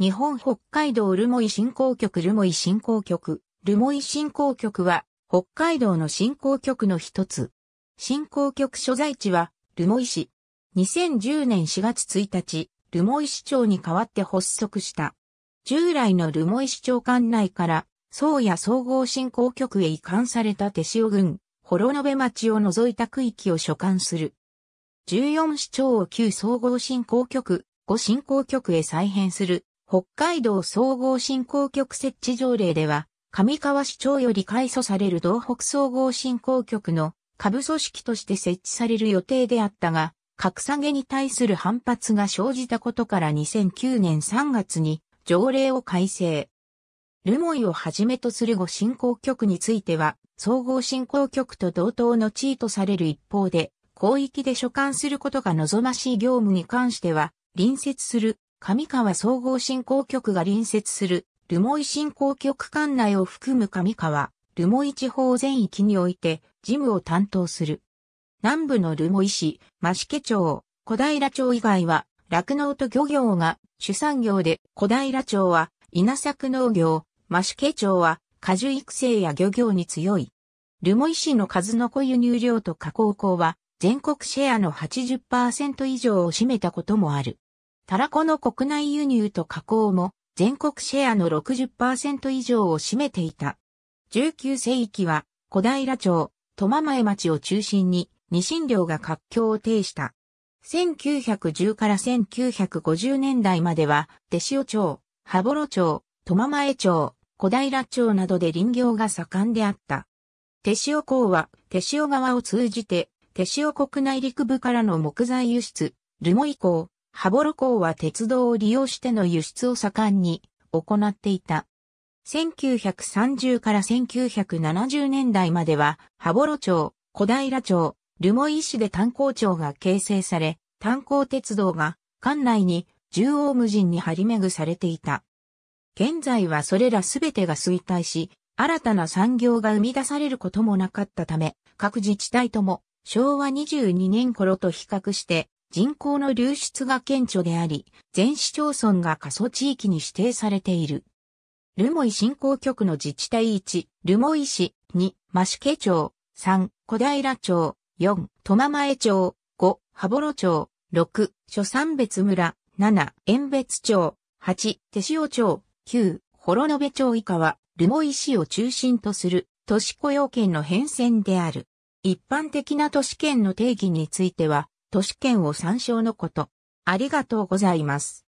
日本北海道留萌振興局留萌振興局、留萌振興局は、北海道の振興局の一つ。振興局所在地は、留萌市。2010年4月1日、留萌市長に代わって発足した。従来の留萌市長管内から、宗谷総合振興局へ移管された手塩郡、幌延町を除いた区域を所管する。14市長を旧総合振興局、5振興局へ再編する北海道総合振興局設置条例では、上川市長より改組される道北総合振興局の下部組織として設置される予定であったが、格下げに対する反発が生じたことから2009年3月に条例を改正。ルモイをはじめとする後振興局については、総合振興局と同等の地位とされる一方で、広域で所管することが望ましい業務に関しては、隣接する上川総合振興局が隣接する、留萌振興局管内を含む上川、留萌地方全域において、事務を担当する。南部の留萌市、増毛町、小平町以外は、酪農と漁業が主産業で、小平町は稲作農業、増毛町は果樹育成や漁業に強い。留萌市の数の子輸入量と加工工は全国シェアの80%以上を占めたこともある。タラコの国内輸入と加工も全国シェアの60%以上を占めていた。19世紀は小平町、苫前町を中心にニシン漁が活況を呈した。1910から1950年代までは、手塩町、羽幌町、苫前町、小平町などで林業が盛んであった。手塩港は、手塩川を通じて、手塩国内陸部からの木材輸出、留萌港、羽幌港は鉄道を利用しての輸出を盛んに行っていた。1930から1970年代までは、羽幌町、小平町、留萌市で炭鉱町が形成され、炭鉱鉄道が館内に縦横無尽に張り巡されていた。現在はそれらすべてが衰退し、新たな産業が生み出されることもなかったため、各自治体とも昭和22年頃と比較して人口の流出が顕著であり、全市町村が過疎地域に指定されている。留萌振興局の自治体1、留萌市、2、増毛町、3、小平町、4、苫前町、5、羽幌町、6、諸山別村、7、遠別町、8、手塩町、9、幌延町以下は、留萌市を中心とする都市雇用圏の変遷である。一般的な都市圏の定義については、都市圏を参照のこと。ありがとうございます。